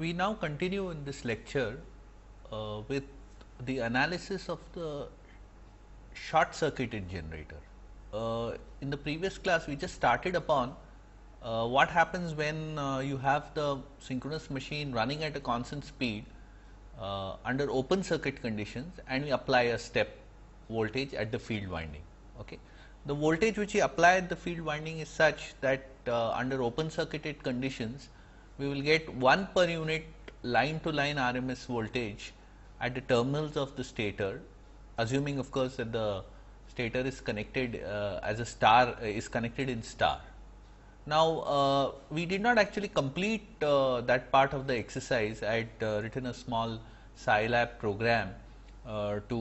We now continue in this lecture uh, with the analysis of the short circuited generator. Uh, in the previous class, we just started upon uh, what happens when uh, you have the synchronous machine running at a constant speed uh, under open circuit conditions and we apply a step voltage at the field winding. Okay. The voltage which we apply at the field winding is such that uh, under open circuited conditions we will get 1 per unit line to line RMS voltage at the terminals of the stator assuming of course that the stator is connected uh, as a star uh, is connected in star. Now, uh, we did not actually complete uh, that part of the exercise I had uh, written a small Scilab program uh, to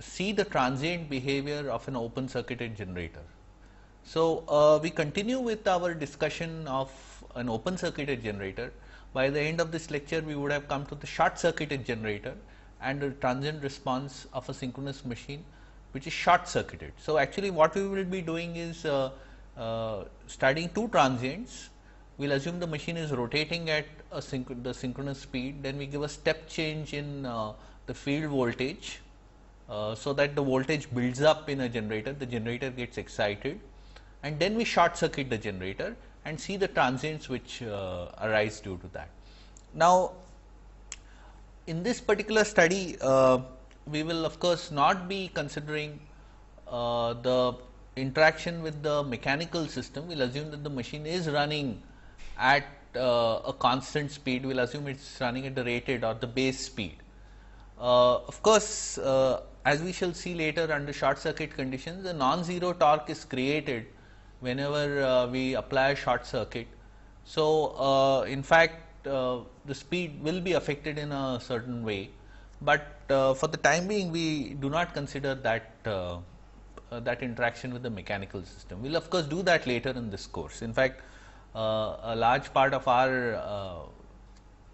see the transient behavior of an open circuited generator. So, we continue with our discussion of an open circuited generator. By the end of this lecture, we would have come to the short circuited generator and the transient response of a synchronous machine which is short circuited. So, actually what we will be doing is uh, uh, studying two transients, we will assume the machine is rotating at synch the synchronous speed, then we give a step change in uh, the field voltage. Uh, so that the voltage builds up in a generator, the generator gets excited and then we short circuit the generator and see the transients which uh, arise due to that. Now, in this particular study, uh, we will of course not be considering uh, the interaction with the mechanical system. We will assume that the machine is running at uh, a constant speed, we will assume it is running at the rated or the base speed. Uh, of course, uh, as we shall see later under short circuit conditions, the non-zero torque is created whenever uh, we apply a short circuit. So, uh, in fact, uh, the speed will be affected in a certain way, but for the time being we do not consider that that interaction with the mechanical system. We will of course, do that later in this course. In fact, uh, a large part of our uh,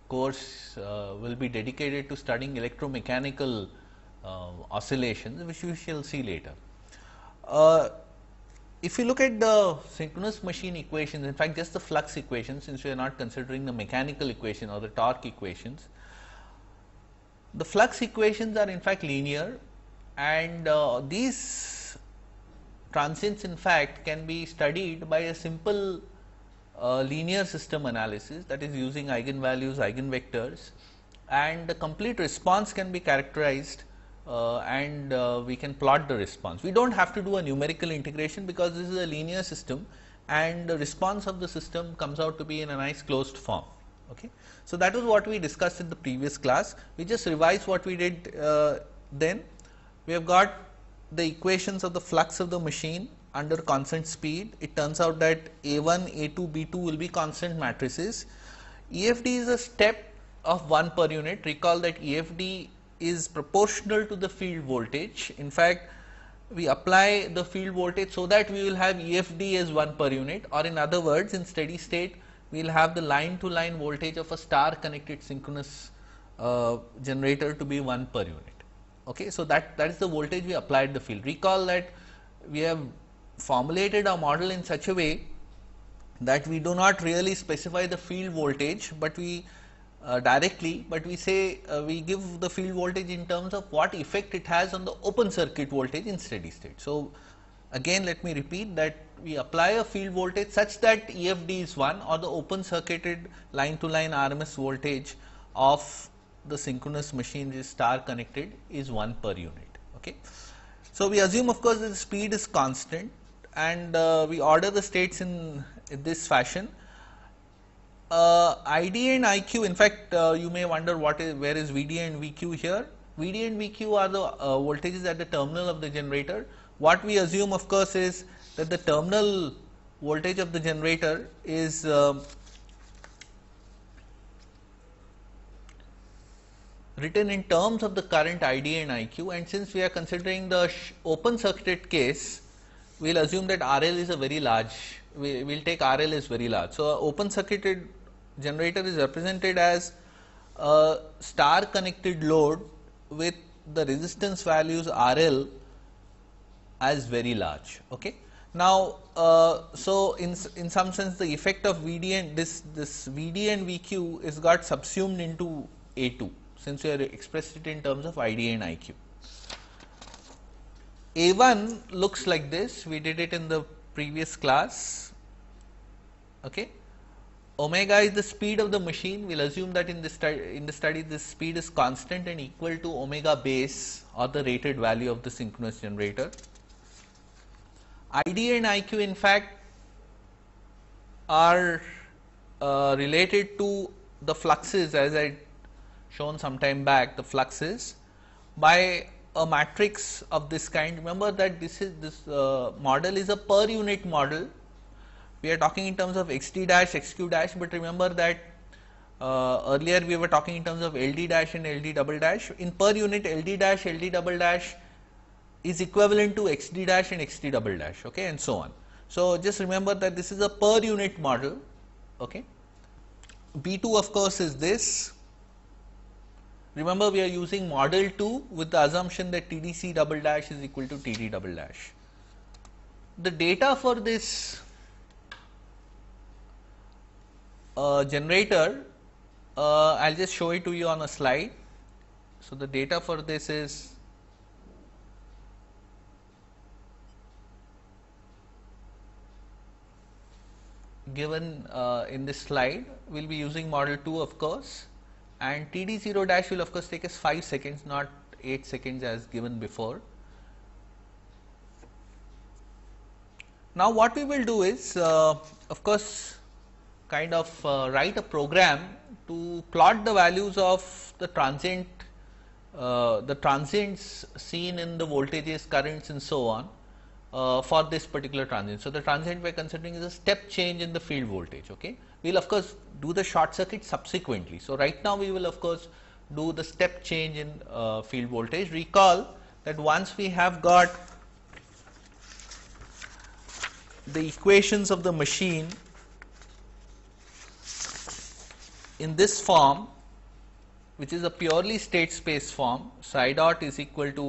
course uh, will be dedicated to studying electromechanical oscillations, which we shall see later if you look at the synchronous machine equations, in fact, just the flux equation, since we are not considering the mechanical equation or the torque equations, the flux equations are in fact linear and uh, these transients in fact can be studied by a simple uh, linear system analysis that is using eigenvalues, eigenvectors and the complete response can be characterized uh, and uh, we can plot the response. We do not have to do a numerical integration because this is a linear system and the response of the system comes out to be in a nice closed form. Okay. So, that was what we discussed in the previous class. We just revise what we did uh, then. We have got the equations of the flux of the machine under constant speed. It turns out that A1, A2, B2 will be constant matrices. EFD is a step of 1 per unit. Recall that EFD is proportional to the field voltage. In fact, we apply the field voltage so that we will have EFD as 1 per unit or in other words in steady state we will have the line to line voltage of a star connected synchronous uh, generator to be 1 per unit. Okay, so, that, that is the voltage we applied the field. Recall that we have formulated our model in such a way that we do not really specify the field voltage, but we uh, directly, but we say uh, we give the field voltage in terms of what effect it has on the open circuit voltage in steady state. So, again let me repeat that we apply a field voltage such that EFD is 1 or the open circuited line to line RMS voltage of the synchronous machine which is star connected is 1 per unit. Okay. So, we assume of course that the speed is constant and uh, we order the states in, in this fashion uh, ID and IQ in fact uh, you may wonder what is where is VD and VQ here VD and VQ are the uh, voltages at the terminal of the generator what we assume of course is that the terminal voltage of the generator is um, written in terms of the current ID and IQ and since we are considering the open circuited case we will assume that RL is a very large we will take RL is very large. So, open circuited generator is represented as a star connected load with the resistance values RL as very large. Okay. Now, uh, so in, in some sense the effect of VD and this, this VD and VQ is got subsumed into A2 since we are expressed it in terms of ID and IQ. A1 looks like this, we did it in the previous class. Okay omega is the speed of the machine we will assume that in the, in the study this speed is constant and equal to omega base or the rated value of the synchronous generator. ID and IQ in fact are uh, related to the fluxes as I shown some time back the fluxes by a matrix of this kind remember that this is this uh, model is a per unit model we are talking in terms of xt dash xq dash but remember that uh, earlier we were talking in terms of ld dash and ld double dash in per unit ld dash ld double dash is equivalent to xd dash and xd double dash okay and so on so just remember that this is a per unit model okay b2 of course is this remember we are using model 2 with the assumption that tdc double dash is equal to td double dash the data for this uh, generator uh, I will just show it to you on a slide. So, the data for this is given uh, in this slide we will be using model 2 of course and TD 0 dash will of course take us 5 seconds not 8 seconds as given before. Now, what we will do is uh, of course, kind of uh, write a program to plot the values of the transient uh, the transients seen in the voltages currents and so on uh, for this particular transient. So, the transient we are considering is a step change in the field voltage. Okay. We will of course, do the short circuit subsequently. So, right now we will of course, do the step change in uh, field voltage. Recall that once we have got the equations of the machine in this form which is a purely state space form psi dot is equal to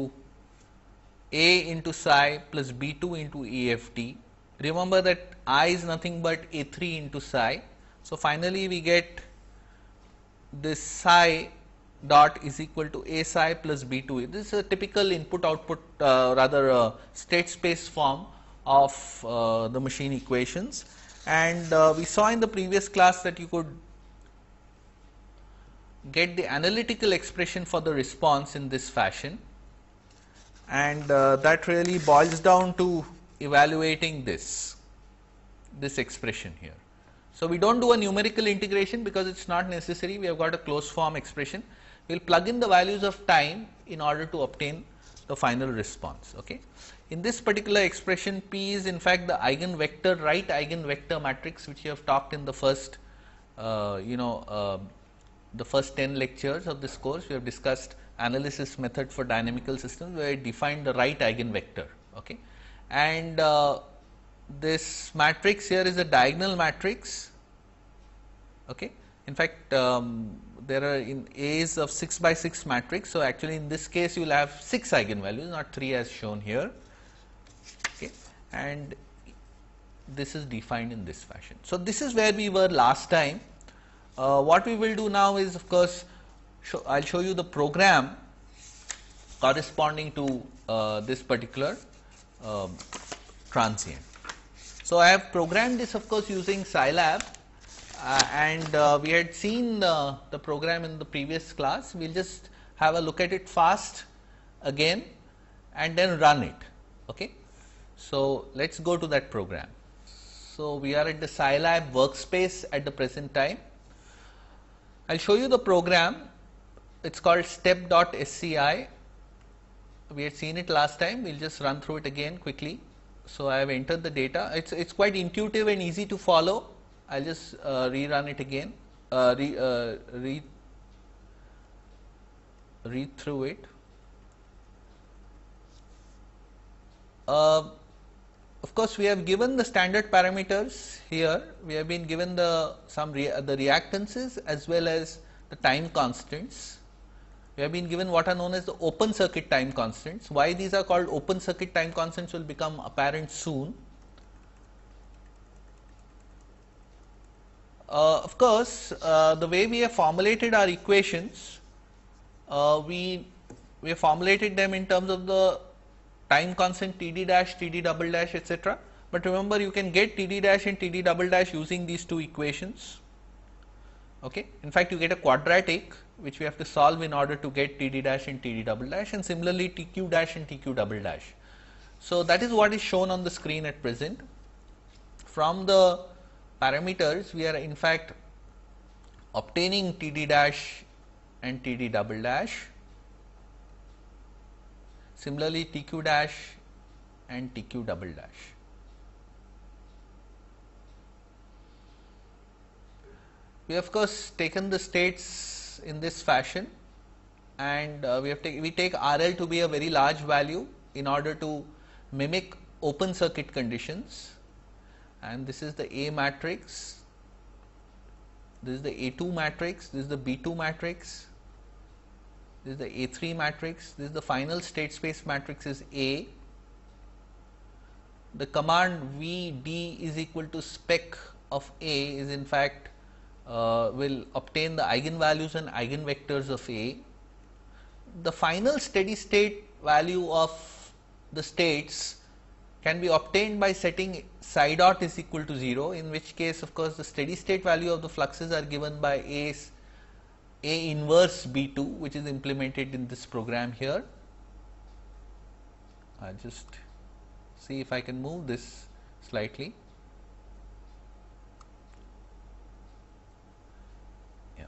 a into psi plus b2 into EFT. Remember that i is nothing but a3 into psi. So, finally, we get this psi dot is equal to a psi plus b2. This is a typical input output uh, rather uh, state space form of uh, the machine equations and uh, we saw in the previous class that you could get the analytical expression for the response in this fashion and uh, that really boils down to evaluating this, this expression here. So, we do not do a numerical integration because it is not necessary we have got a closed form expression we will plug in the values of time in order to obtain the final response. Okay. In this particular expression P is in fact the eigenvector right eigenvector matrix which we have talked in the first uh, you know uh, the first 10 lectures of this course we have discussed analysis method for dynamical systems where I defined the right eigenvector. Okay. And uh, this matrix here is a diagonal matrix. Okay. In fact, um, there are in A's of 6 by 6 matrix. So, actually in this case you will have 6 eigenvalues not 3 as shown here okay. and this is defined in this fashion. So, this is where we were last time uh, what we will do now is of course I'll show you the program corresponding to uh, this particular uh, transient. So I have programmed this of course using Scilab uh, and uh, we had seen the, the program in the previous class. We'll just have a look at it fast again and then run it. Okay. So let's go to that program. So we are at the Scilab workspace at the present time I'll show you the program. It's called step.sci. We had seen it last time. We'll just run through it again quickly. So I have entered the data. It's it's quite intuitive and easy to follow. I'll just uh, rerun it again. Uh, re, uh, re, read through it. Uh, of course, we have given the standard parameters here, we have been given the some rea the reactances as well as the time constants. We have been given what are known as the open circuit time constants. Why these are called open circuit time constants will become apparent soon. Uh, of course, uh, the way we have formulated our equations, uh, we we have formulated them in terms of the time constant Td dash, Td double dash etc. But remember you can get Td dash and Td double dash using these two equations. Okay. In fact, you get a quadratic which we have to solve in order to get Td dash and Td double dash and similarly Tq dash and Tq double dash. So, that is what is shown on the screen at present. From the parameters we are in fact obtaining Td dash and Td double dash Similarly, TQ dash and TQ double dash. We have of course taken the states in this fashion and uh, we have take, we take RL to be a very large value in order to mimic open circuit conditions and this is the A matrix, this is the A2 matrix, this is the B2 matrix this is the A 3 matrix, this is the final state space matrix is A. The command V D is equal to spec of A is in fact uh, will obtain the eigenvalues and eigenvectors of A. The final steady state value of the states can be obtained by setting psi dot is equal to 0 in which case of course the steady state value of the fluxes are given by A's a inverse B 2 which is implemented in this program here. I just see if I can move this slightly. Yeah.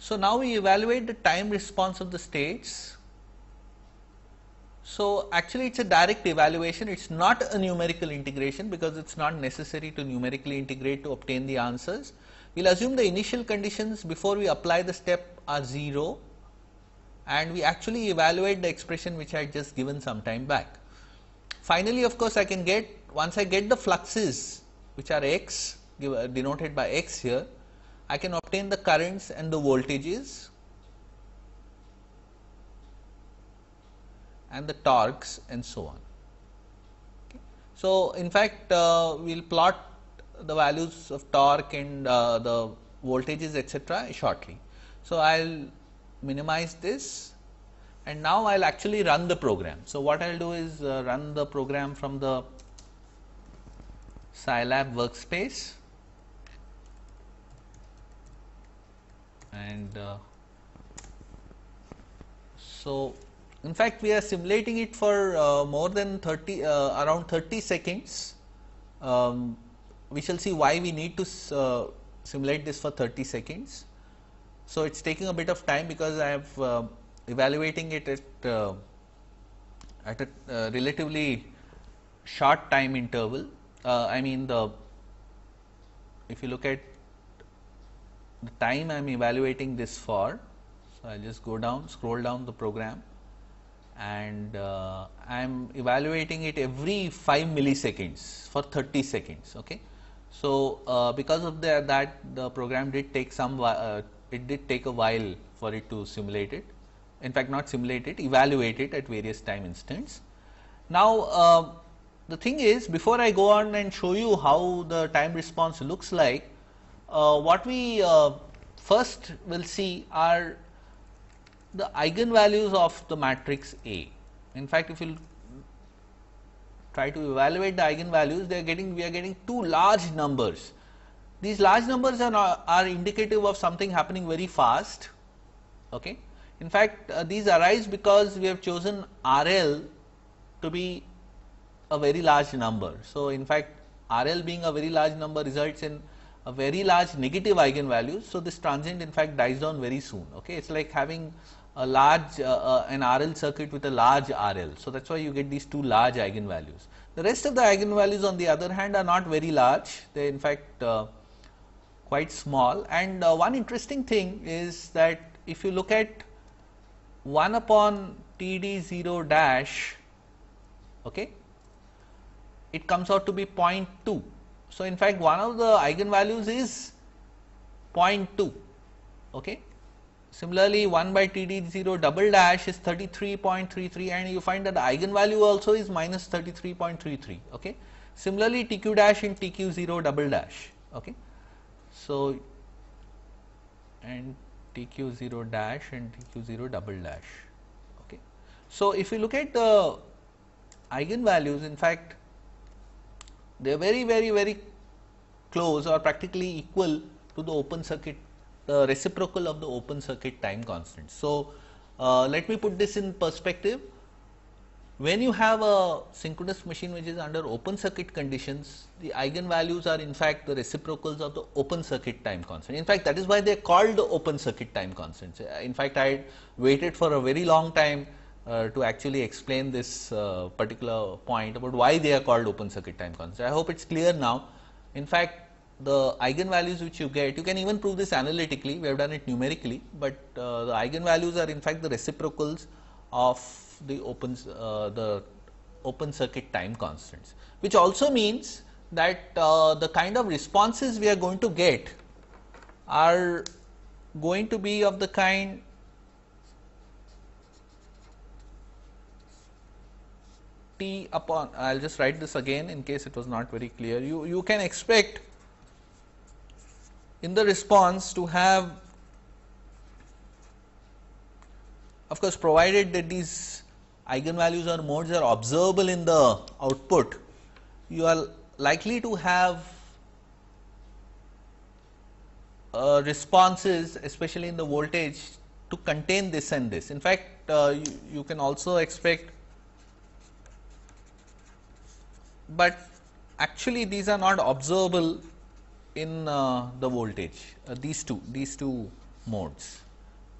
So, now we evaluate the time response of the states so, actually it is a direct evaluation, it is not a numerical integration because it is not necessary to numerically integrate to obtain the answers. We will assume the initial conditions before we apply the step are 0 and we actually evaluate the expression which I had just given some time back. Finally, of course, I can get once I get the fluxes which are x give, uh, denoted by x here, I can obtain the currents and the voltages and the torques and so on. Okay. So, in fact, uh, we will plot the values of torque and uh, the voltages etc. shortly. So, I will minimize this and now I will actually run the program. So, what I will do is uh, run the program from the Scilab workspace and uh, so in fact, we are simulating it for uh, more than 30 uh, around 30 seconds. Um, we shall see why we need to uh, simulate this for 30 seconds. So, it is taking a bit of time because I am uh, evaluating it at, uh, at a uh, relatively short time interval. I mean the if you look at the time I am evaluating this for. So, I will just go down scroll down the program and uh, I am evaluating it every 5 milliseconds for 30 seconds. Okay. So, uh, because of the, that the program did take some uh, it did take a while for it to simulate it in fact not simulate it evaluate it at various time instants. Now, uh, the thing is before I go on and show you how the time response looks like uh, what we uh, first will see are the eigenvalues of the matrix A. In fact, if you try to evaluate the eigenvalues, they are getting we are getting two large numbers. These large numbers are, are indicative of something happening very fast. Okay. In fact, uh, these arise because we have chosen RL to be a very large number. So, in fact, RL being a very large number results in a very large negative eigenvalues. So, this transient in fact dies down very soon. Okay, It is like having a large uh, uh an RL circuit with a large RL. So that's why you get these two large eigenvalues. The rest of the eigenvalues on the other hand are not very large. They in fact uh, quite small and uh, one interesting thing is that if you look at 1 upon TD0 dash okay it comes out to be 0.2. So in fact one of the eigenvalues is 0.2 okay Similarly, 1 by TD0 double dash is 33.33 and you find that the eigenvalue also is minus 33.33. Okay. Similarly, TQ dash in TQ0 double dash. Okay. So, and TQ0 dash and TQ0 double dash. Okay. So, if you look at the eigenvalues, in fact, they are very, very, very close or practically equal to the open circuit the reciprocal of the open circuit time constant. So, uh, let me put this in perspective. When you have a synchronous machine which is under open circuit conditions, the eigenvalues are in fact the reciprocals of the open circuit time constant. In fact, that is why they are called the open circuit time constants. In fact, I waited for a very long time uh, to actually explain this uh, particular point about why they are called open circuit time constants. I hope it is clear now. In fact, the eigenvalues which you get, you can even prove this analytically, we have done it numerically, but uh, the eigenvalues are in fact the reciprocals of the open, uh, the open circuit time constants, which also means that uh, the kind of responses we are going to get are going to be of the kind t upon I will just write this again in case it was not very clear you you can expect in the response to have of course provided that these eigenvalues or modes are observable in the output you are likely to have uh, responses especially in the voltage to contain this and this. In fact, uh, you, you can also expect, but actually these are not observable in uh, the voltage uh, these two these two modes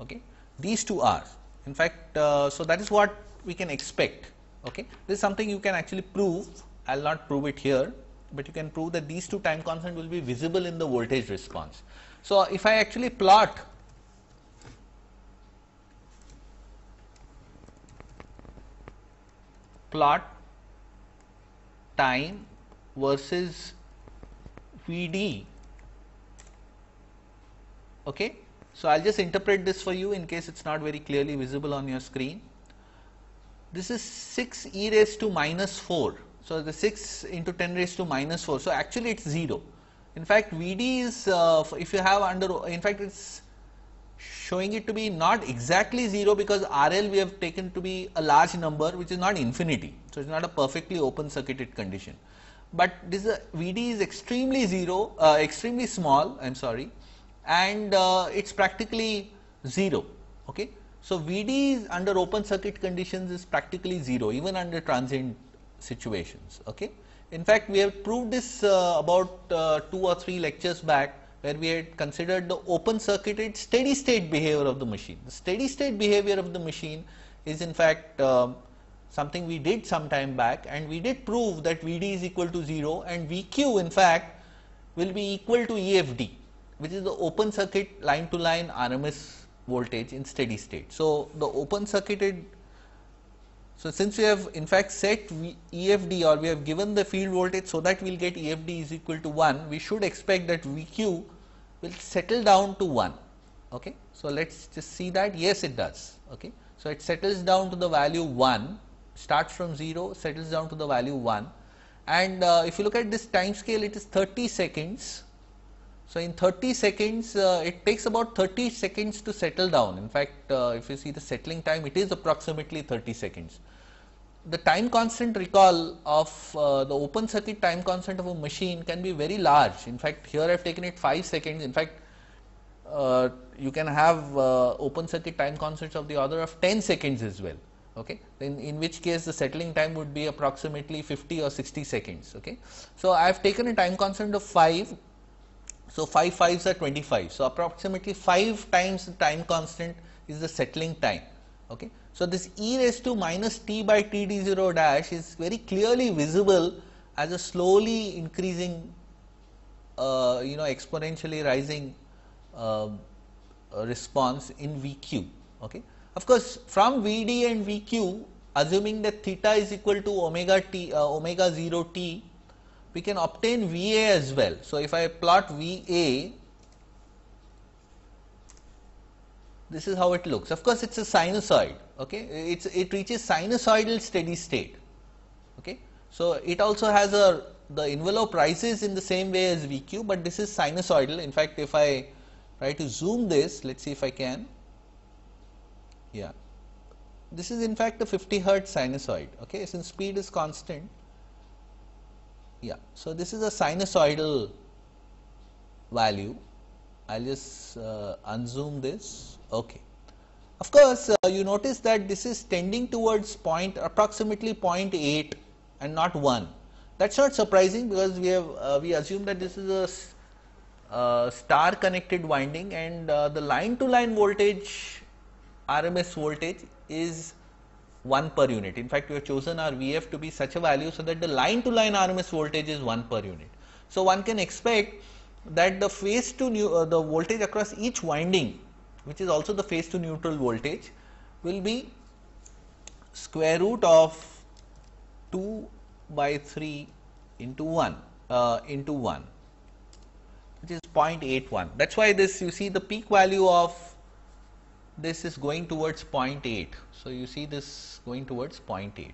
okay these two are in fact uh, so that is what we can expect okay this is something you can actually prove i'll not prove it here but you can prove that these two time constant will be visible in the voltage response so if i actually plot plot time versus PD. Okay. So, I will just interpret this for you in case it is not very clearly visible on your screen. This is 6 e raised to minus 4. So, the 6 into 10 raised to minus 4. So, actually it is 0. In fact, Vd is uh, if you have under in fact it is showing it to be not exactly 0 because RL we have taken to be a large number which is not infinity. So, it is not a perfectly open circuited condition but this Vd is extremely zero, uh, extremely small. I'm sorry, and uh, it's practically zero. Okay, so Vd is under open circuit conditions is practically zero, even under transient situations. Okay, in fact, we have proved this uh, about uh, two or three lectures back, where we had considered the open circuited steady state behavior of the machine. The steady state behavior of the machine is in fact um, something we did some time back and we did prove that Vd is equal to 0 and Vq in fact will be equal to EFD which is the open circuit line to line RMS voltage in steady state. So, the open circuited so, since we have in fact set EFD or we have given the field voltage so that we will get EFD is equal to 1, we should expect that VQ will settle down to 1. Okay. So, let us just see that yes it does. Okay. So, it settles down to the value 1 starts from 0 settles down to the value 1 and uh, if you look at this time scale it is 30 seconds. So, in 30 seconds uh, it takes about 30 seconds to settle down in fact uh, if you see the settling time it is approximately 30 seconds. The time constant recall of uh, the open circuit time constant of a machine can be very large in fact here I have taken it 5 seconds in fact uh, you can have uh, open circuit time constants of the order of 10 seconds as well okay in, in which case the settling time would be approximately 50 or 60 seconds okay so i have taken a time constant of 5 so 5 fives are 25 so approximately 5 times the time constant is the settling time okay so this e raised to minus t by t d 0 dash is very clearly visible as a slowly increasing uh, you know exponentially rising uh, response in vq okay of course, from Vd and Vq, assuming that theta is equal to omega t uh, omega 0 t, we can obtain Va as well. So, if I plot Va, this is how it looks. Of course, it's a sinusoid. Okay, it's it reaches sinusoidal steady state. Okay, so it also has a the envelope rises in the same way as Vq, but this is sinusoidal. In fact, if I try to zoom this, let's see if I can. Yeah. This is in fact a 50 hertz sinusoid, okay, since speed is constant. Yeah, so this is a sinusoidal value. I'll just uh, unzoom this. Okay. Of course, uh, you notice that this is tending towards point approximately 0.8 and not 1. That's not surprising because we have uh, we assume that this is a uh, star connected winding and uh, the line to line voltage RMS voltage is 1 per unit. In fact, we have chosen our VF to be such a value so that the line to line RMS voltage is 1 per unit. So, one can expect that the phase to new, uh, the voltage across each winding which is also the phase to neutral voltage will be square root of 2 by 3 into 1 uh, into 1 which is 0.81 that is why this you see the peak value of this is going towards 0.8. So, you see this going towards 0.8.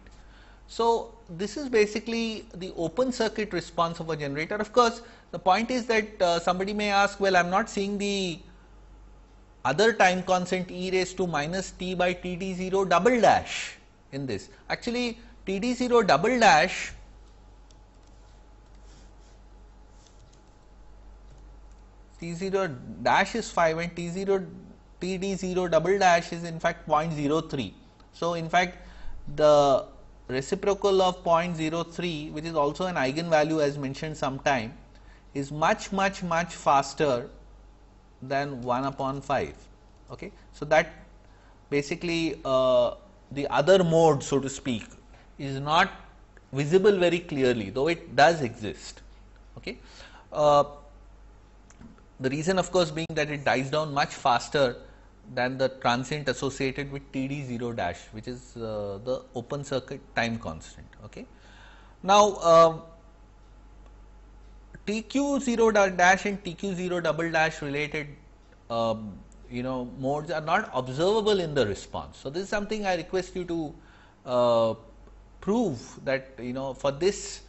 So, this is basically the open circuit response of a generator. Of course, the point is that uh, somebody may ask, well, I am not seeing the other time constant e raised to minus t by t d 0 double dash in this. Actually, t d 0 double dash t 0 dash is 5 and t 0 PD0 double dash is in fact 0.03. So, in fact the reciprocal of 0.03 which is also an eigenvalue as mentioned sometime is much much much faster than 1 upon 5. Okay. So, that basically uh, the other mode so to speak is not visible very clearly though it does exist. Okay. Uh, the reason of course being that it dies down much faster than the transient associated with T d 0 dash which is uh, the open circuit time constant. Okay. Now, uh, T q 0 dash and T q 0 double dash related um, you know modes are not observable in the response. So, this is something I request you to uh, prove that you know for this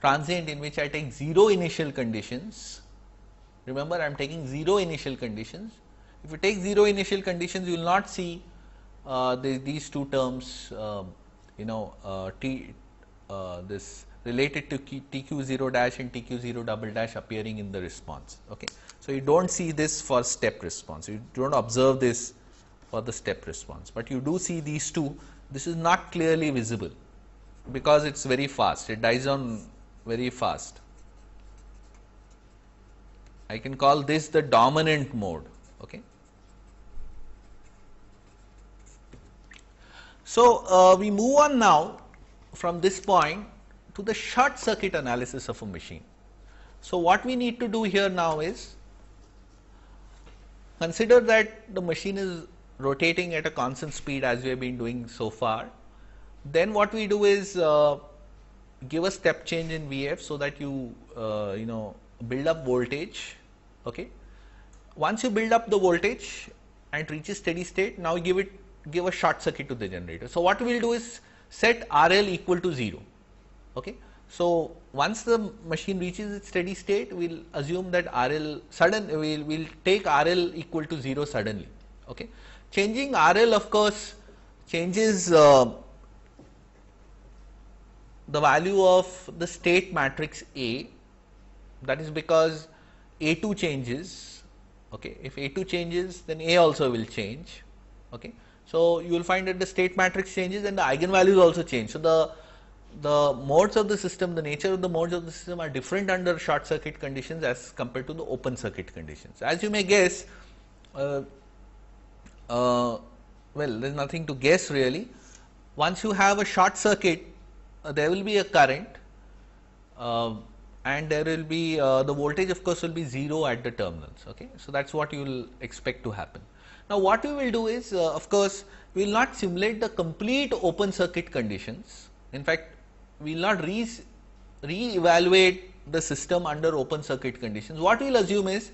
transient in which I take 0 initial conditions, remember I am taking 0 initial conditions if you take 0 initial conditions, you will not see uh, the, these two terms, uh, you know, uh, T uh, this related to TQ 0 dash and TQ 0 double dash appearing in the response. Okay. So, you do not see this for step response, you do not observe this for the step response, but you do see these two. This is not clearly visible because it is very fast, it dies on very fast. I can call this the dominant mode okay so uh, we move on now from this point to the short circuit analysis of a machine so what we need to do here now is consider that the machine is rotating at a constant speed as we have been doing so far. Then what we do is uh, give a step change in VF so that you uh, you know build up voltage, okay, once you build up the voltage and it reaches steady state, now give it give a short circuit to the generator. So what we will do is set RL equal to 0. Okay. So once the machine reaches its steady state, we will assume that RL sudden we will we'll take RL equal to 0 suddenly. Okay. Changing RL of course changes uh, the value of the state matrix A that is because A2 changes Okay. If A2 changes, then A also will change. Okay. So, you will find that the state matrix changes and the eigenvalues also change. So, the, the modes of the system, the nature of the modes of the system are different under short circuit conditions as compared to the open circuit conditions. As you may guess, uh, uh, well there is nothing to guess really. Once you have a short circuit, uh, there will be a current uh, and there will be uh, the voltage of course will be 0 at the terminals. Okay? So, that is what you will expect to happen. Now, what we will do is uh, of course, we will not simulate the complete open circuit conditions. In fact, we will not re, re evaluate the system under open circuit conditions. What we will assume is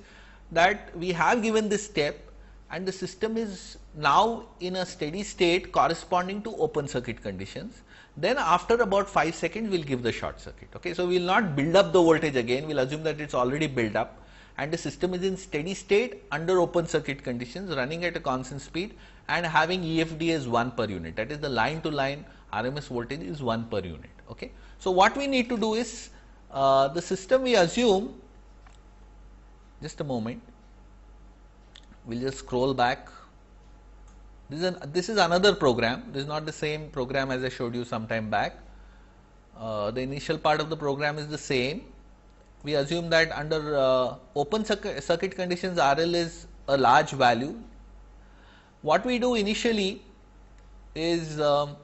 that we have given this step and the system is now in a steady state corresponding to open circuit conditions then after about 5 seconds we will give the short circuit. Okay? So, we will not build up the voltage again, we will assume that it is already built up and the system is in steady state under open circuit conditions running at a constant speed and having EFD as 1 per unit that is the line to line RMS voltage is 1 per unit. Okay? So, what we need to do is uh, the system we assume just a moment we will just scroll back this is, an, this is another program, this is not the same program as I showed you some time back. Uh, the initial part of the program is the same. We assume that under uh, open circuit, circuit conditions RL is a large value. What we do initially is um,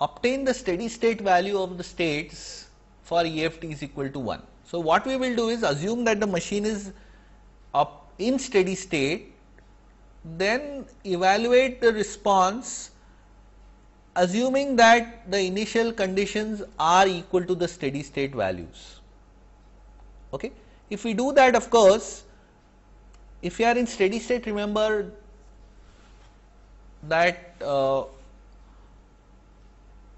obtain the steady state value of the states for EFT is equal to 1. So, what we will do is assume that the machine is up in steady state then evaluate the response assuming that the initial conditions are equal to the steady state values. Okay. If we do that of course, if you are in steady state remember that uh,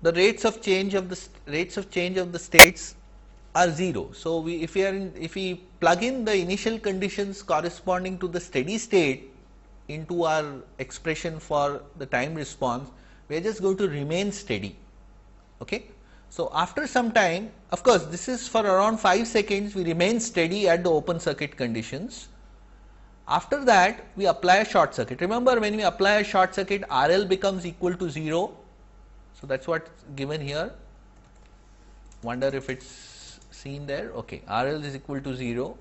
the rates of change of the rates of change of the states are 0. So, we if we are in if we plug in the initial conditions corresponding to the steady state into our expression for the time response, we are just going to remain steady. Okay? So, after some time of course, this is for around 5 seconds we remain steady at the open circuit conditions. After that we apply a short circuit. Remember when we apply a short circuit RL becomes equal to 0. So, that is what given here wonder if it is seen there ok RL is equal to 0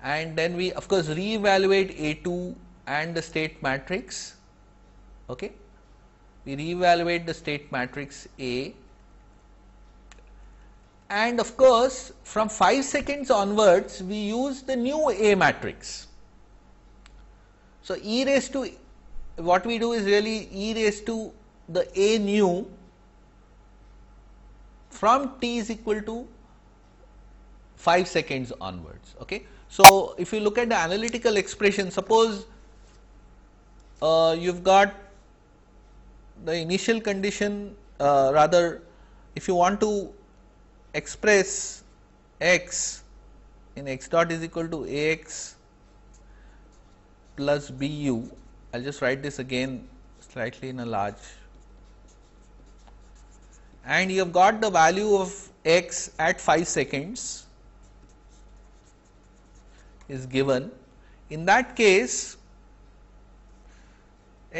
and then we of course reevaluate A2 and the state matrix. Okay. We reevaluate the state matrix A and of course, from 5 seconds onwards we use the new A matrix. So, e raised to what we do is really e raised to the A nu from t is equal to 5 seconds onwards. Okay. So, if you look at the analytical expression suppose uh, you've got the initial condition uh, rather if you want to express x in x dot is equal to a x plus b u I will just write this again slightly in a large and you have got the value of x at 5 seconds is given. In that case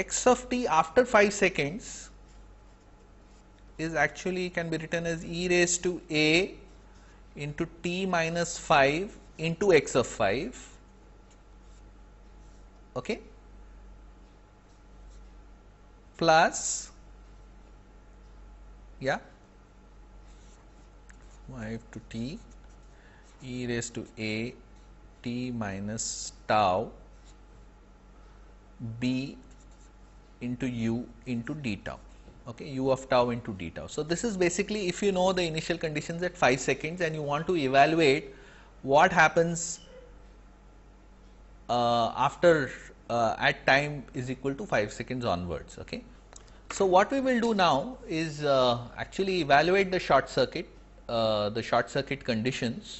x of t after 5 seconds is actually can be written as e raised to a into t minus 5 into x of 5. Okay plus yeah 5 to t e raised to a t minus tau b into u into d tau okay, u of tau into d tau. So, this is basically if you know the initial conditions at 5 seconds and you want to evaluate what happens uh, after uh, at time is equal to 5 seconds onwards. Okay. So, what we will do now is uh, actually evaluate the short circuit, uh, the short circuit conditions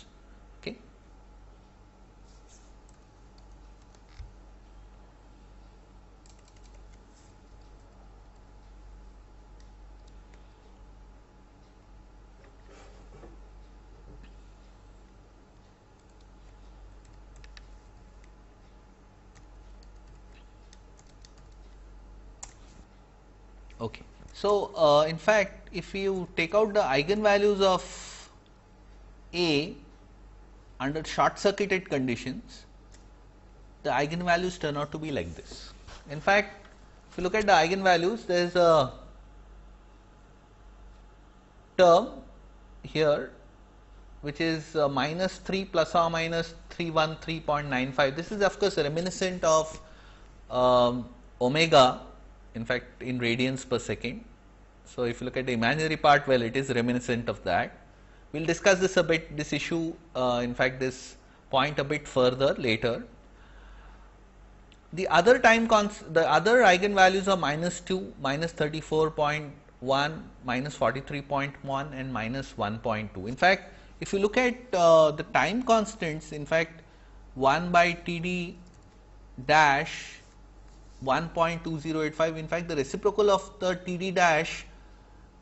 Okay. So, uh, in fact, if you take out the eigenvalues of A under short circuited conditions, the eigenvalues turn out to be like this. In fact, if you look at the eigenvalues, there is a term here which is uh, minus 3 plus or minus 313.95. This is of course reminiscent of um, omega in fact in radians per second. So, if you look at the imaginary part well it is reminiscent of that. We will discuss this a bit this issue uh, in fact this point a bit further later. The other time cons, the other eigenvalues are minus 2, minus 34.1, minus 43.1 and minus 1.2. In fact, if you look at uh, the time constants in fact 1 by T d dash 1.2085 in fact the reciprocal of the TD dash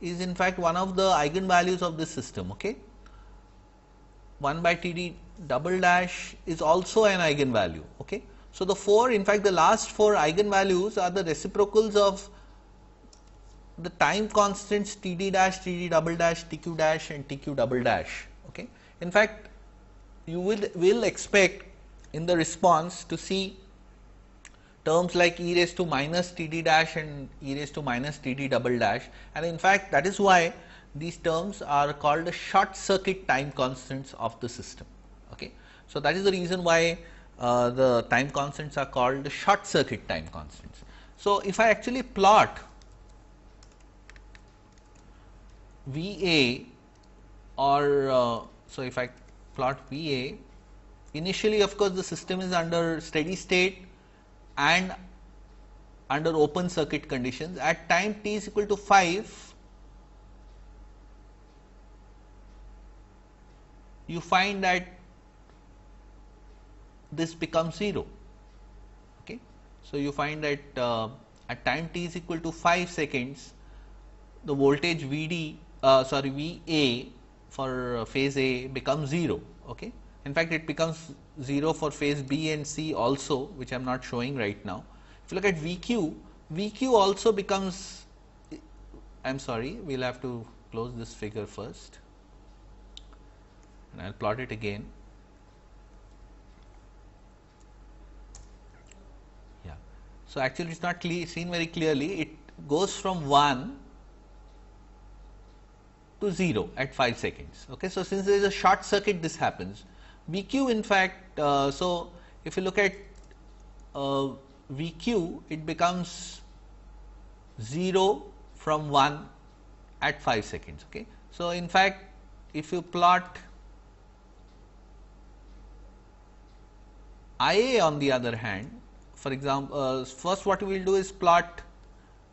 is in fact one of the eigenvalues of this system okay 1 by TD double dash is also an eigenvalue okay so the four in fact the last four eigenvalues are the reciprocals of the time constants TD dash TD double dash TQ dash and TQ double dash okay in fact you will will expect in the response to see terms like e raised to minus t d dash and e raised to minus t d double dash and in fact that is why these terms are called the short circuit time constants of the system. Okay. So, that is the reason why uh, the time constants are called the short circuit time constants. So, if I actually plot V A or uh, so if I plot V A initially of course, the system is under steady state and under open circuit conditions at time t is equal to 5 you find that this becomes 0. Okay. So, you find that uh, at time t is equal to 5 seconds the voltage V d uh, sorry V a for uh, phase A becomes 0. Okay. In fact, it becomes 0 for phase B and C also which I am not showing right now. If you look at VQ, VQ also becomes I am sorry we will have to close this figure first and I will plot it again. Yeah. So, actually it is not clear, seen very clearly it goes from 1 to 0 at 5 seconds. Okay. So, since there is a short circuit this happens VQ in fact, uh, so if you look at uh, VQ it becomes 0 from 1 at 5 seconds. Okay. So, in fact, if you plot IA on the other hand, for example, uh, first what we will do is plot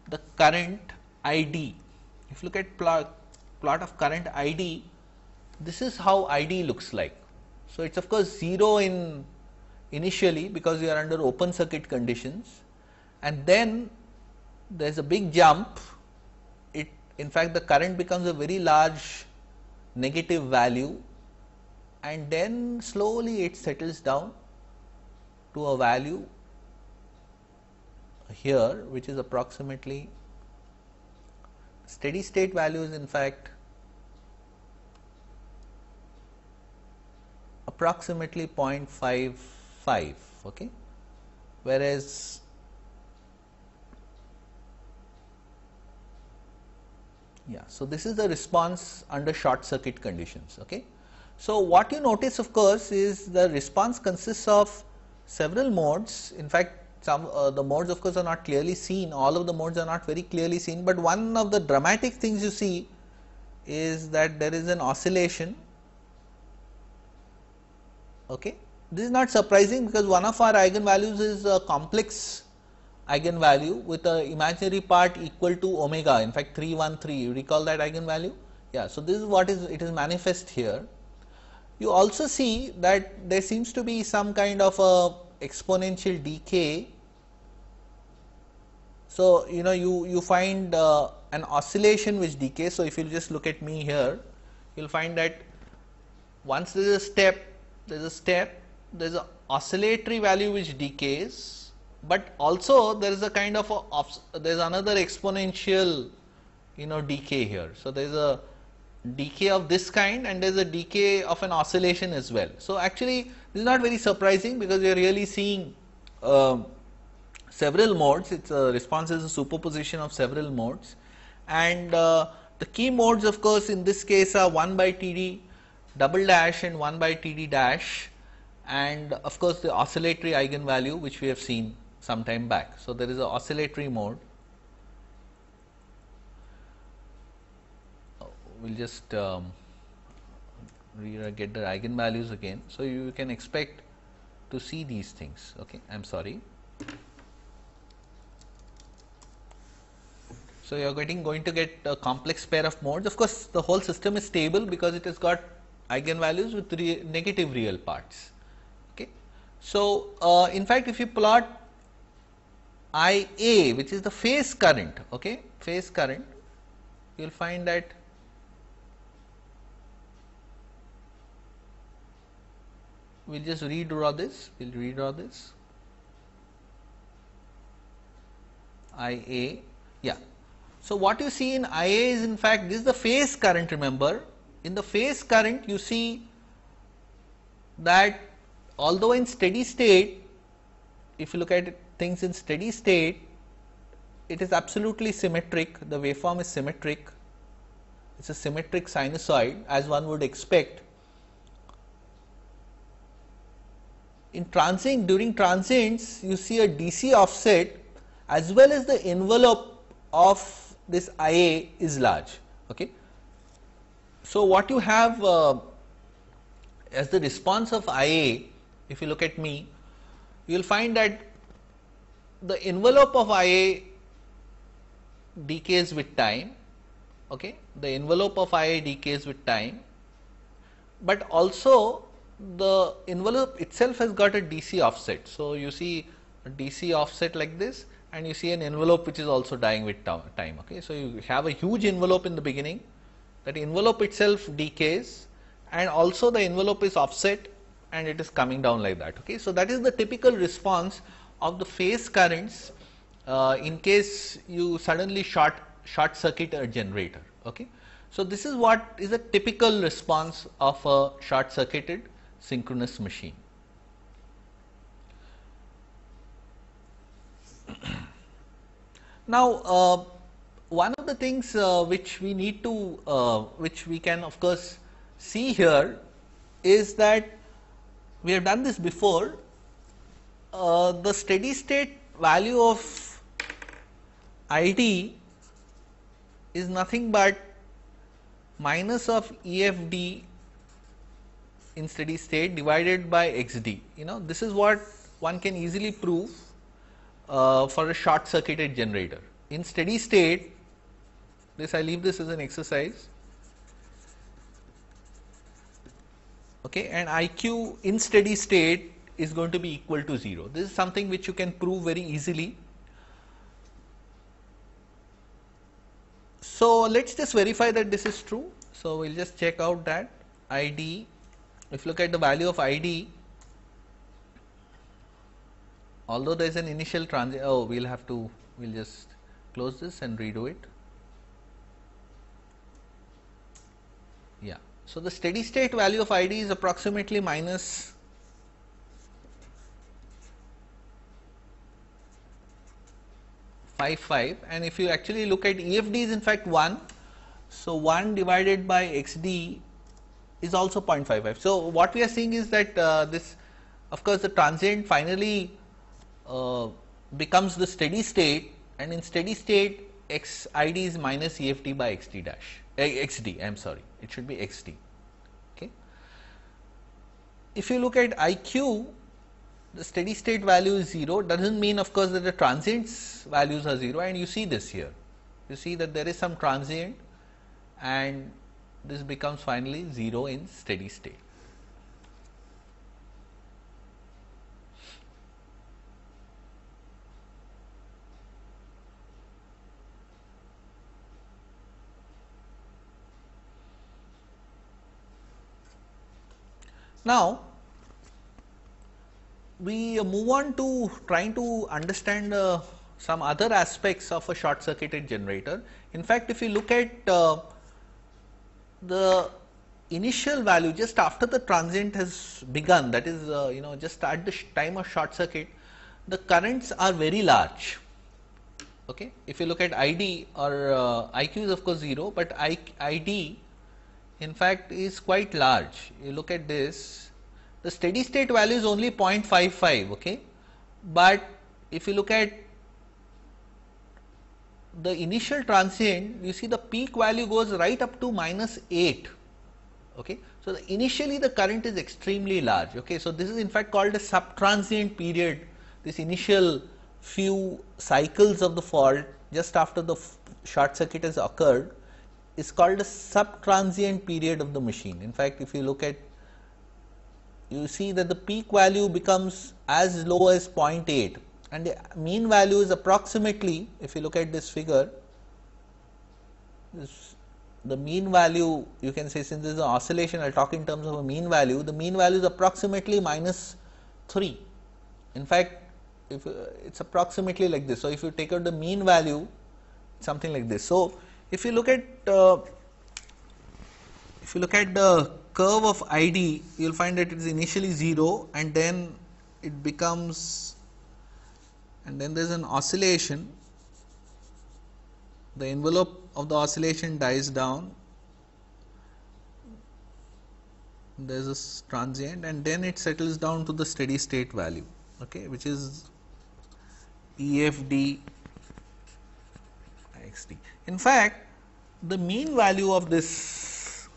the current ID. If you look at plot, plot of current ID, this is how ID looks like. So it's of course zero in initially because you are under open circuit conditions and then there's a big jump it in fact the current becomes a very large negative value and then slowly it settles down to a value here which is approximately steady state value is in fact approximately 0.55 okay whereas yeah so this is the response under short circuit conditions okay so what you notice of course is the response consists of several modes in fact some uh, the modes of course are not clearly seen all of the modes are not very clearly seen but one of the dramatic things you see is that there is an oscillation Okay. This is not surprising because one of our eigenvalues is a complex eigenvalue with a imaginary part equal to omega in fact 313 you recall that eigenvalue yeah so this is what is it is manifest here you also see that there seems to be some kind of a exponential decay so you know you you find uh, an oscillation which decays so if you just look at me here you'll find that once there is a step there is a step, there is an oscillatory value which decays, but also there is a kind of a, there is another exponential you know decay here. So, there is a decay of this kind and there is a decay of an oscillation as well. So, actually this is not very surprising because we are really seeing uh, several modes, its a response is a superposition of several modes and uh, the key modes of course in this case are 1 by T d double dash and 1 by T d dash and of course, the oscillatory eigenvalue which we have seen some time back. So, there is an oscillatory mode. Oh, we will just um, get the eigenvalues again. So, you can expect to see these things. Okay, I am sorry. So, you are getting going to get a complex pair of modes. Of course, the whole system is stable because it has got eigenvalues with re negative real parts. Okay. So, uh, in fact, if you plot I A which is the phase current, okay, phase current, you will find that we will just redraw this, we will redraw this I A, yeah. So, what you see in I A is in fact this is the phase current remember in the phase current you see that although in steady state if you look at things in steady state it is absolutely symmetric the waveform is symmetric it is a symmetric sinusoid as one would expect in transient during transients you see a DC offset as well as the envelope of this IA is large. Okay. So, what you have uh, as the response of IA, if you look at me, you will find that the envelope of IA decays with time, okay? the envelope of IA decays with time, but also the envelope itself has got a DC offset. So, you see a DC offset like this and you see an envelope which is also dying with time. Okay? So, you have a huge envelope in the beginning that envelope itself decays and also the envelope is offset and it is coming down like that. Okay. So, that is the typical response of the phase currents uh, in case you suddenly short, short circuit a generator. Okay. So, this is what is a typical response of a short circuited synchronous machine. now, uh, one of the things uh, which we need to, uh, which we can of course see here is that we have done this before, uh, the steady state value of ID is nothing but minus of EFD in steady state divided by XD. You know this is what one can easily prove uh, for a short circuited generator. In steady state this I leave this as an exercise. Okay, and IQ in steady state is going to be equal to 0. This is something which you can prove very easily. So let's just verify that this is true. So we'll just check out that ID. If you look at the value of ID, although there is an initial transition, oh, we'll have to, we'll just close this and redo it. So, the steady state value of id is approximately minus five five and if you actually look at EFD is in fact 1. So, 1 divided by xd is also 0.55. So, what we are seeing is that uh, this of course, the transient finally uh, becomes the steady state and in steady state x id is minus EFT by XD dash uh, eh, xd I am sorry it should be x t. Okay. If you look at I q, the steady state value is 0, does not mean of course, that the transients values are 0 and you see this here. You see that there is some transient and this becomes finally 0 in steady state. Now, we move on to trying to understand uh, some other aspects of a short circuited generator. In fact, if you look at uh, the initial value just after the transient has begun that is uh, you know just at the time of short circuit the currents are very large. Okay. If you look at ID or IQ uh, is of course 0, but ID in fact is quite large. You look at this, the steady state value is only 0.55, okay? but if you look at the initial transient, you see the peak value goes right up to minus 8. Okay? So, the initially the current is extremely large. Okay? So, this is in fact called a subtransient period, this initial few cycles of the fault just after the short circuit has occurred is called a subtransient period of the machine. In fact, if you look at you see that the peak value becomes as low as 0.8 and the mean value is approximately if you look at this figure this, the mean value you can say since this is an oscillation I will talk in terms of a mean value the mean value is approximately minus 3 in fact if uh, it's approximately like this so if you take out the mean value something like this so if you look at uh, if you look at the curve of id you will find that it is initially 0 and then it becomes and then there is an oscillation the envelope of the oscillation dies down there is a transient and then it settles down to the steady state value okay which is EFD xt. In fact, the mean value of this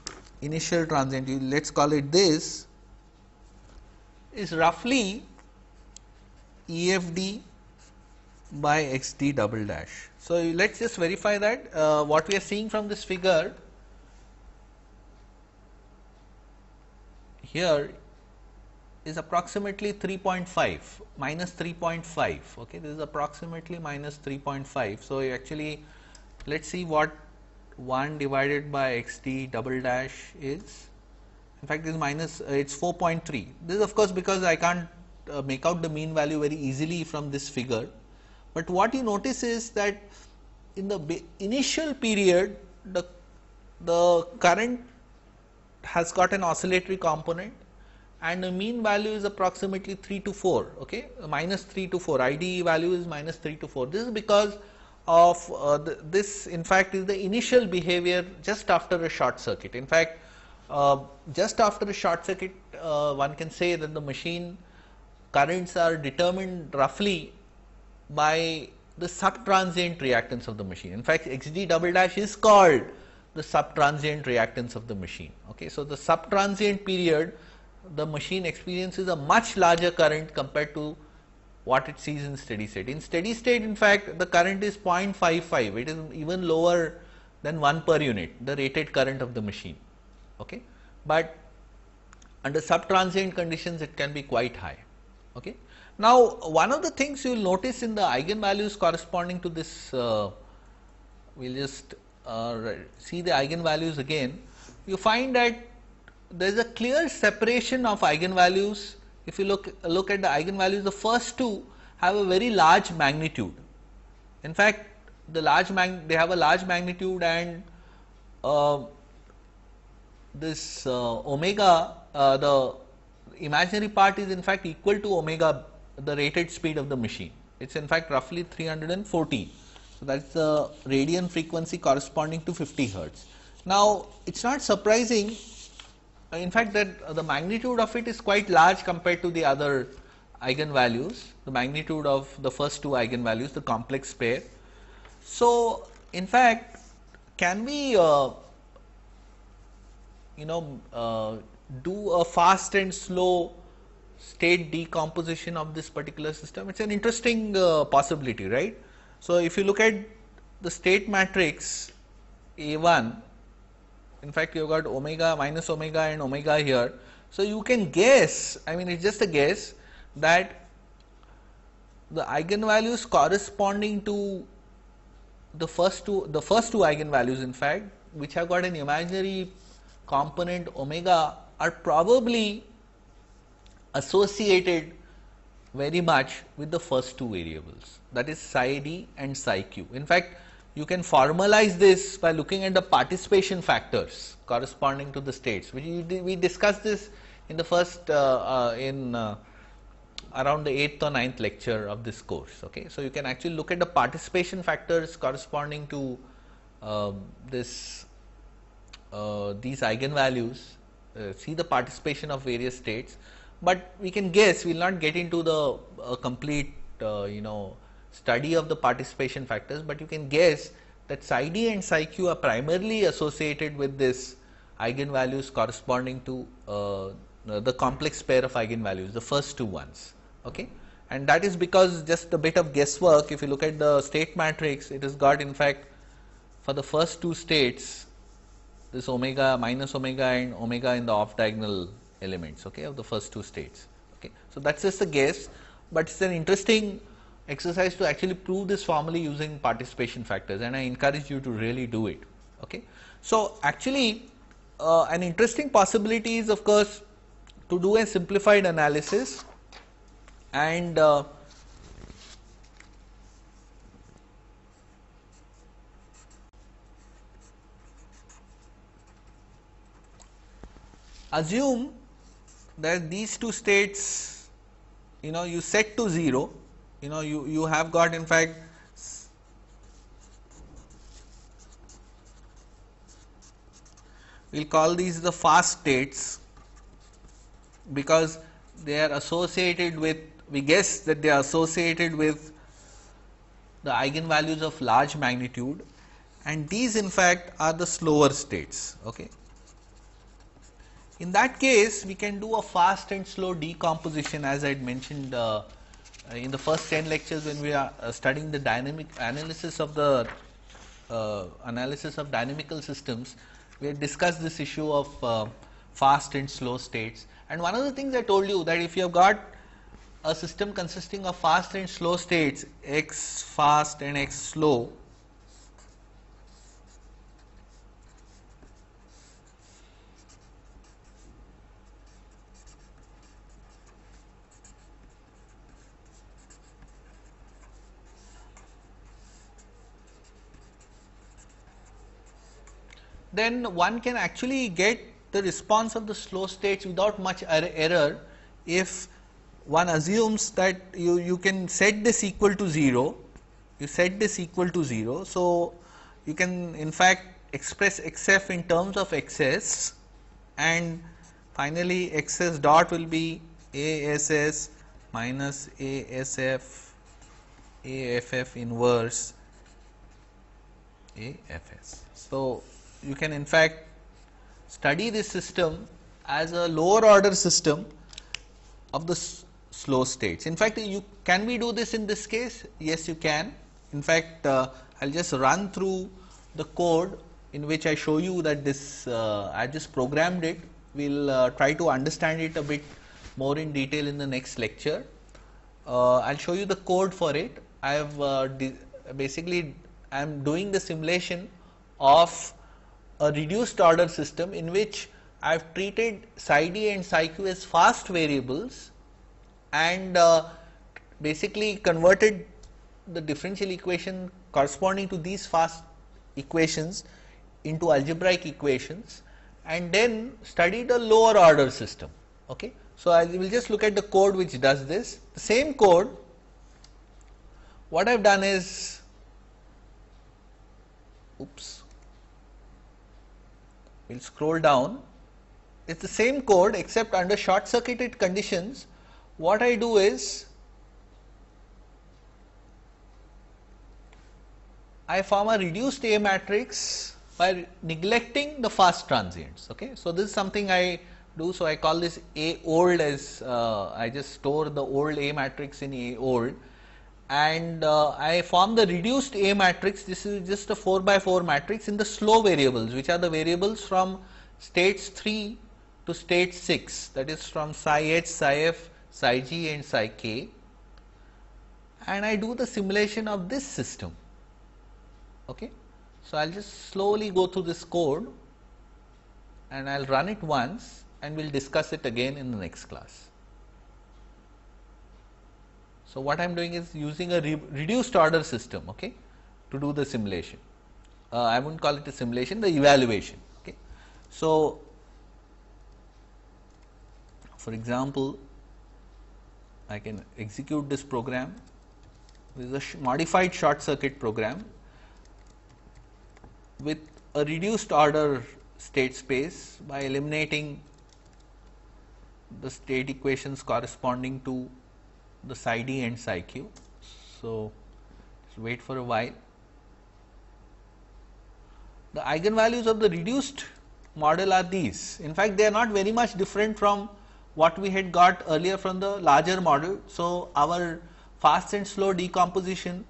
initial transient, let us call it this, is roughly EFD by xt double dash. So, let us just verify that uh, what we are seeing from this figure here is approximately 3.5 minus 3.5 okay this is approximately minus 3.5 so you actually let's see what 1 divided by xt double dash is in fact it is minus uh, it's 4.3 this is of course because I can't uh, make out the mean value very easily from this figure but what you notice is that in the initial period the the current has got an oscillatory component and the mean value is approximately 3 to 4 okay minus 3 to 4 ide value is minus 3 to 4 this is because of uh, this in fact is the initial behavior just after a short circuit. In fact, uh, just after a short circuit uh, one can say that the machine currents are determined roughly by the subtransient reactance of the machine. In fact, XD double dash is called the subtransient reactance of the machine. Okay. So, the subtransient period the machine experiences a much larger current compared to what it sees in steady state. In steady state in fact the current is 0.55 it is even lower than 1 per unit the rated current of the machine. Okay. But under subtransient conditions it can be quite high. Okay. Now, one of the things you will notice in the eigenvalues corresponding to this, uh, we will just uh, see the eigenvalues again, you find that there is a clear separation of eigenvalues if you look, look at the eigenvalues, the first two have a very large magnitude. In fact, the large mag they have a large magnitude and uh, this uh, omega, uh, the imaginary part is in fact equal to omega, the rated speed of the machine. It is in fact roughly 340. So, that is the radian frequency corresponding to 50 hertz. Now, it is not surprising uh, in fact that uh, the magnitude of it is quite large compared to the other eigenvalues, the magnitude of the first two eigenvalues, the complex pair. So, in fact, can we uh, you know uh, do a fast and slow state decomposition of this particular system? It is an interesting uh, possibility, right. So, if you look at the state matrix A 1 in fact, you've got omega minus omega and omega here. So you can guess, I mean it's just a guess that the eigenvalues corresponding to the first two, the first two eigenvalues in fact, which have got an imaginary component omega are probably associated very much with the first two variables that is psi d and psi q. In fact, you can formalize this by looking at the participation factors corresponding to the states. We, we discussed this in the first uh, uh, in uh, around the 8th or 9th lecture of this course. Okay. So, you can actually look at the participation factors corresponding to um, this uh, these eigenvalues, uh, see the participation of various states, but we can guess we will not get into the uh, complete you know study of the participation factors, but you can guess that psi d and psi q are primarily associated with this eigenvalues corresponding to uh, the complex pair of eigenvalues, the first two ones. Okay? And that is because just a bit of guesswork, if you look at the state matrix, it has got in fact for the first two states this omega minus omega and omega in the off diagonal elements okay, of the first two states. Okay. So, that is just a guess, but it is an interesting exercise to actually prove this formally using participation factors and I encourage you to really do it. Okay. So, actually uh, an interesting possibility is of course, to do a simplified analysis and uh, assume that these two states you know you set to 0 you know you, you have got in fact we'll call these the fast states because they are associated with we guess that they are associated with the eigenvalues of large magnitude and these in fact are the slower states. Okay. In that case we can do a fast and slow decomposition as I had mentioned uh, uh, in the first 10 lectures when we are uh, studying the dynamic analysis of the uh, analysis of dynamical systems, we had discussed this issue of uh, fast and slow states. And one of the things I told you that if you have got a system consisting of fast and slow states, x fast and x slow, then one can actually get the response of the slow states without much er error if one assumes that you, you can set this equal to 0, you set this equal to 0. So, you can in fact express xf in terms of xs and finally, xs dot will be ass minus asf aff inverse afs. So, you can in fact study this system as a lower order system of the slow states. In fact, you can we do this in this case? Yes, you can. In fact, uh, I will just run through the code in which I show you that this uh, I just programmed it. We will uh, try to understand it a bit more in detail in the next lecture. I uh, will show you the code for it. I have uh, basically I am doing the simulation of a reduced order system in which I have treated psi d and psi q as fast variables and uh, basically converted the differential equation corresponding to these fast equations into algebraic equations and then studied a lower order system. Okay. So, I will just look at the code which does this. The same code, what I have done is, oops, we will scroll down. It is the same code except under short circuited conditions, what I do is I form a reduced A matrix by neglecting the fast transients. Okay? So, this is something I do. So, I call this A old as uh, I just store the old A matrix in A old and uh, I form the reduced A matrix. This is just a 4 by 4 matrix in the slow variables, which are the variables from states 3 to state 6, that is from psi h, psi f, psi g, and psi k. And I do the simulation of this system. Okay. So, I will just slowly go through this code and I will run it once and we will discuss it again in the next class. So, what I am doing is using a re reduced order system okay, to do the simulation. Uh, I would not call it a simulation, the evaluation. Okay. So, for example, I can execute this program this is a modified short circuit program with a reduced order state space by eliminating the state equations corresponding to the psi d and psi q. So, just wait for a while. The eigenvalues of the reduced model are these. In fact, they are not very much different from what we had got earlier from the larger model. So, our fast and slow decomposition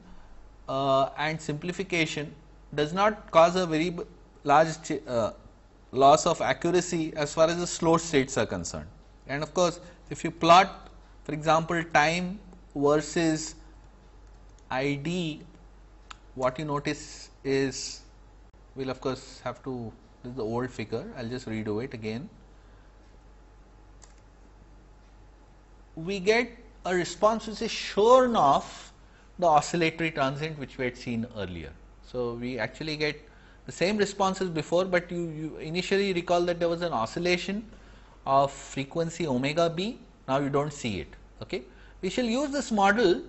uh, and simplification does not cause a very large uh, loss of accuracy as far as the slow states are concerned. And of course, if you plot for example time versus id what you notice is we'll of course have to this is the old figure i'll just redo it again we get a response which is shorn off the oscillatory transient which we had seen earlier so we actually get the same response as before but you, you initially recall that there was an oscillation of frequency omega b now you do not see it. Okay. We shall use this model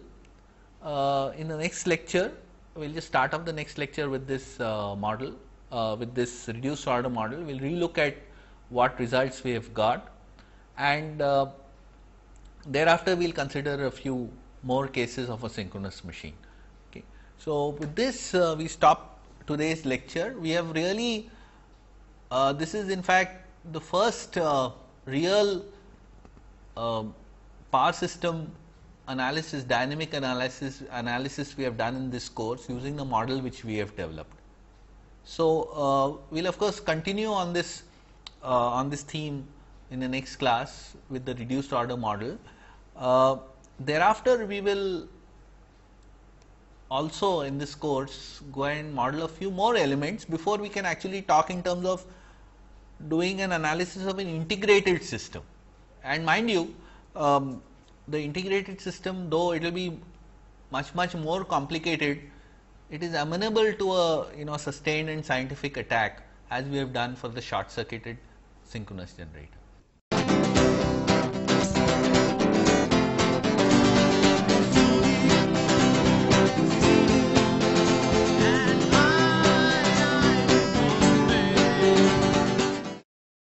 uh, in the next lecture, we will just start off the next lecture with this uh, model uh, with this reduced order model, we will relook at what results we have got and uh, thereafter we will consider a few more cases of a synchronous machine. Okay. So, with this uh, we stop today's lecture, we have really uh, this is in fact the first real um, power system analysis, dynamic analysis, analysis we have done in this course using the model which we have developed. So, uh, we'll of course continue on this uh, on this theme in the next class with the reduced order model. Uh, thereafter, we will also in this course go and model a few more elements before we can actually talk in terms of doing an analysis of an integrated system. And mind you, um, the integrated system though it will be much much more complicated, it is amenable to a you know sustained and scientific attack as we have done for the short circuited synchronous generator.